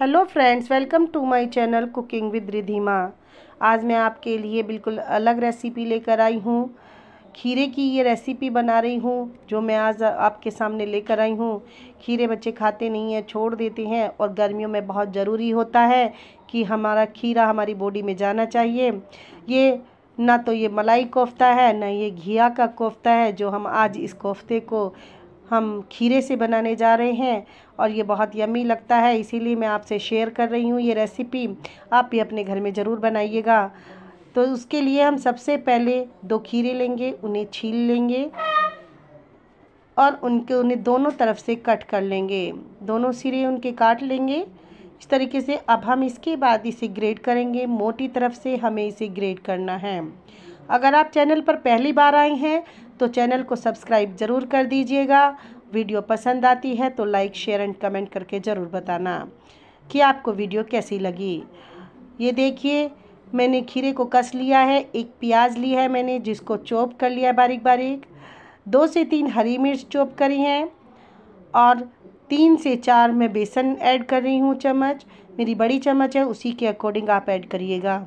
hello friends welcome to my channel cooking with Ridhima आज मैं आपके लिए बिल्कुल अलग रेसिपी लेकर आई हूँ खीरे की ये रेसिपी बना रही हूँ जो मैं आज आपके सामने लेकर आई हूँ खीरे बच्चे खाते नहीं हैं छोड़ देते हैं और गर्मियों में बहुत ज़रूरी होता है कि हमारा खीरा हमारी बॉडी में जाना चाहिए ये ना तो ये मलाई कोफ्ता है ना ये घिया का कोफ्ता है जो हम आज इस कोफ्ते को हम खीरे से बनाने जा रहे हैं और ये बहुत यमी लगता है इसीलिए मैं आपसे शेयर कर रही हूँ ये रेसिपी आप भी अपने घर में ज़रूर बनाइएगा तो उसके लिए हम सबसे पहले दो खीरे लेंगे उन्हें छील लेंगे और उनके उन्हें दोनों तरफ से कट कर लेंगे दोनों सिरे उनके काट लेंगे इस तरीके से अब हम इसके बाद इसे ग्रेड करेंगे मोटी तरफ से हमें इसे ग्रेड करना है अगर आप चैनल पर पहली बार आए हैं तो चैनल को सब्सक्राइब ज़रूर कर दीजिएगा वीडियो पसंद आती है तो लाइक शेयर एंड कमेंट करके ज़रूर बताना कि आपको वीडियो कैसी लगी ये देखिए मैंने खीरे को कस लिया है एक प्याज ली है मैंने जिसको चॉप कर लिया है बारीक बारीक दो से तीन हरी मिर्च चॉप करी हैं और तीन से चार मैं बेसन ऐड कर रही हूँ चम्मच मेरी बड़ी चम्मच है उसी के अकॉर्डिंग आप ऐड करिएगा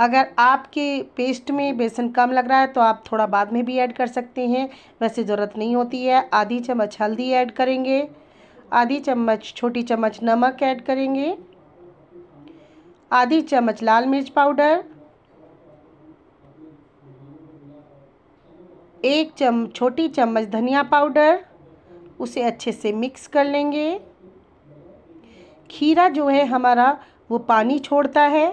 अगर आपके पेस्ट में बेसन कम लग रहा है तो आप थोड़ा बाद में भी ऐड कर सकते हैं वैसे ज़रूरत नहीं होती है आधी चम्मच हल्दी ऐड करेंगे आधी चम्मच छोटी चम्मच नमक ऐड करेंगे आधी चम्मच लाल मिर्च पाउडर एक चम छोटी चम्मच धनिया पाउडर उसे अच्छे से मिक्स कर लेंगे खीरा जो है हमारा वो पानी छोड़ता है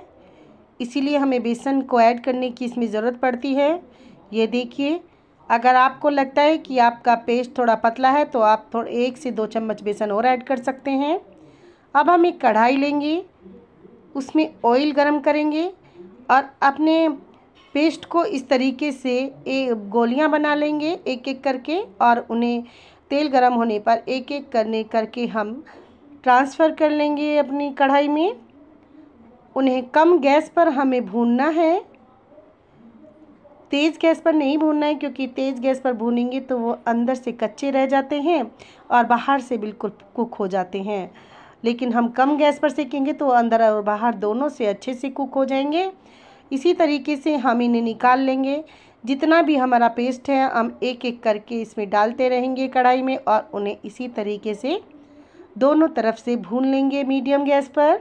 इसीलिए हमें बेसन को ऐड करने की इसमें ज़रूरत पड़ती है ये देखिए अगर आपको लगता है कि आपका पेस्ट थोड़ा पतला है तो आप थोड़ा एक से दो चम्मच बेसन और ऐड कर सकते हैं अब हम एक कढ़ाई लेंगे उसमें ऑयल गरम करेंगे और अपने पेस्ट को इस तरीके से एक गोलियां बना लेंगे एक एक करके और उन्हें तेल गरम होने पर एक एक करने करके हम ट्रांसफ़र कर लेंगे अपनी कढ़ाई में उन्हें कम गैस पर हमें भूनना है तेज़ गैस पर नहीं भूनना है क्योंकि तेज़ गैस पर भूनेंगे तो वो अंदर से कच्चे रह जाते हैं और बाहर से बिल्कुल कुक हो जाते हैं लेकिन हम कम गैस पर सेकेंगे तो अंदर और बाहर दोनों से अच्छे से कुक हो जाएंगे इसी तरीके से हम इन्हें निकाल लेंगे जितना भी हमारा पेस्ट है हम एक एक करके इसमें डालते रहेंगे कढ़ाई में और उन्हें इसी तरीके से दोनों तरफ से भून लेंगे मीडियम गैस पर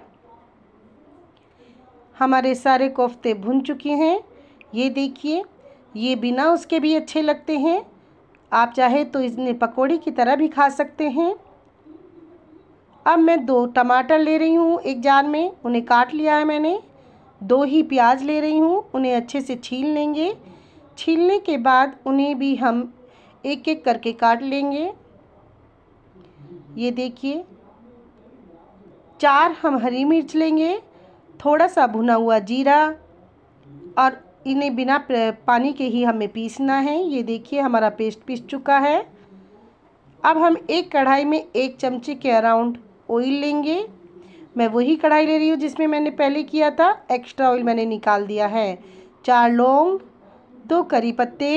हमारे सारे कोफ्ते भुन चुके हैं ये देखिए ये बिना उसके भी अच्छे लगते हैं आप चाहे तो इसने पकौड़ी की तरह भी खा सकते हैं अब मैं दो टमाटर ले रही हूँ एक जार में उन्हें काट लिया है मैंने दो ही प्याज ले रही हूँ उन्हें अच्छे से छील लेंगे छीलने के बाद उन्हें भी हम एक एक करके काट लेंगे ये देखिए चार हम हरी मिर्च लेंगे थोड़ा सा भुना हुआ जीरा और इन्हें बिना पानी के ही हमें पीसना है ये देखिए हमारा पेस्ट पीस चुका है अब हम एक कढ़ाई में एक चमचे के अराउंड ऑयल लेंगे मैं वही कढ़ाई ले रही हूँ जिसमें मैंने पहले किया था एक्स्ट्रा ऑयल मैंने निकाल दिया है चार लौंग दो करी पत्ते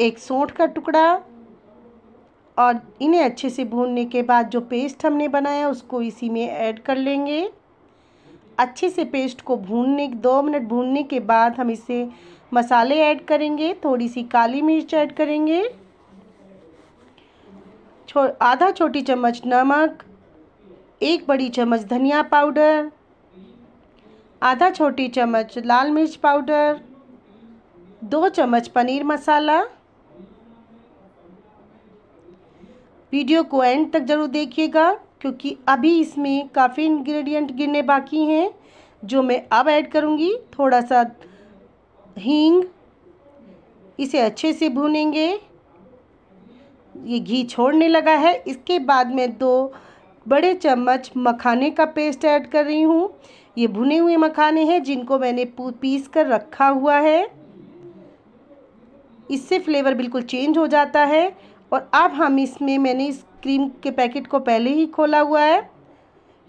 एक सौठ का टुकड़ा और इन्हें अच्छे से भूनने के बाद जो पेस्ट हमने बनाया उसको इसी में ऐड कर लेंगे अच्छे से पेस्ट को भूनने दो मिनट भूनने के बाद हम इसे मसाले ऐड करेंगे थोड़ी सी काली मिर्च ऐड करेंगे छो आधा छोटी चम्मच नमक एक बड़ी चम्मच धनिया पाउडर आधा छोटी चम्मच लाल मिर्च पाउडर दो चम्मच पनीर मसाला वीडियो को एंड तक ज़रूर देखिएगा क्योंकि अभी इसमें काफ़ी इंग्रेडिएंट गिरने बाकी हैं जो मैं अब ऐड करूँगी थोड़ा सा हींग इसे अच्छे से भूनेंगे ये घी छोड़ने लगा है इसके बाद मैं दो बड़े चम्मच मखाने का पेस्ट ऐड कर रही हूँ ये भुने हुए मखाने हैं जिनको मैंने पीस कर रखा हुआ है इससे फ्लेवर बिल्कुल चेंज हो जाता है और अब हम इसमें मैंने इस क्रीम के पैकेट को पहले ही खोला हुआ है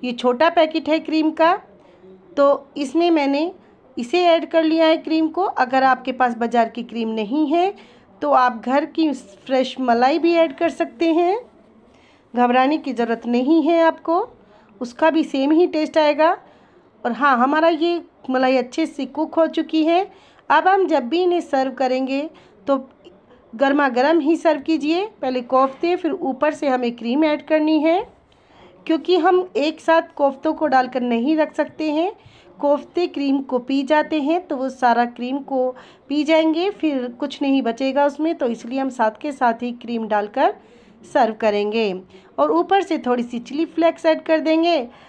ये छोटा पैकेट है क्रीम का तो इसमें मैंने इसे ऐड कर लिया है क्रीम को अगर आपके पास बाज़ार की क्रीम नहीं है तो आप घर की फ्रेश मलाई भी ऐड कर सकते हैं घबराने की ज़रूरत नहीं है आपको उसका भी सेम ही टेस्ट आएगा और हाँ हमारा ये मलाई अच्छे से कुक हो चुकी है अब हम जब भी इन्हें सर्व करेंगे तो गर्मा गर्म ही सर्व कीजिए पहले कोफ्ते फिर ऊपर से हमें क्रीम ऐड करनी है क्योंकि हम एक साथ कोफ्तों को डालकर नहीं रख सकते हैं कोफ्ते क्रीम को पी जाते हैं तो वो सारा क्रीम को पी जाएंगे फिर कुछ नहीं बचेगा उसमें तो इसलिए हम साथ के साथ ही क्रीम डालकर सर्व करेंगे और ऊपर से थोड़ी सी चिली फ्लेक्स ऐड कर देंगे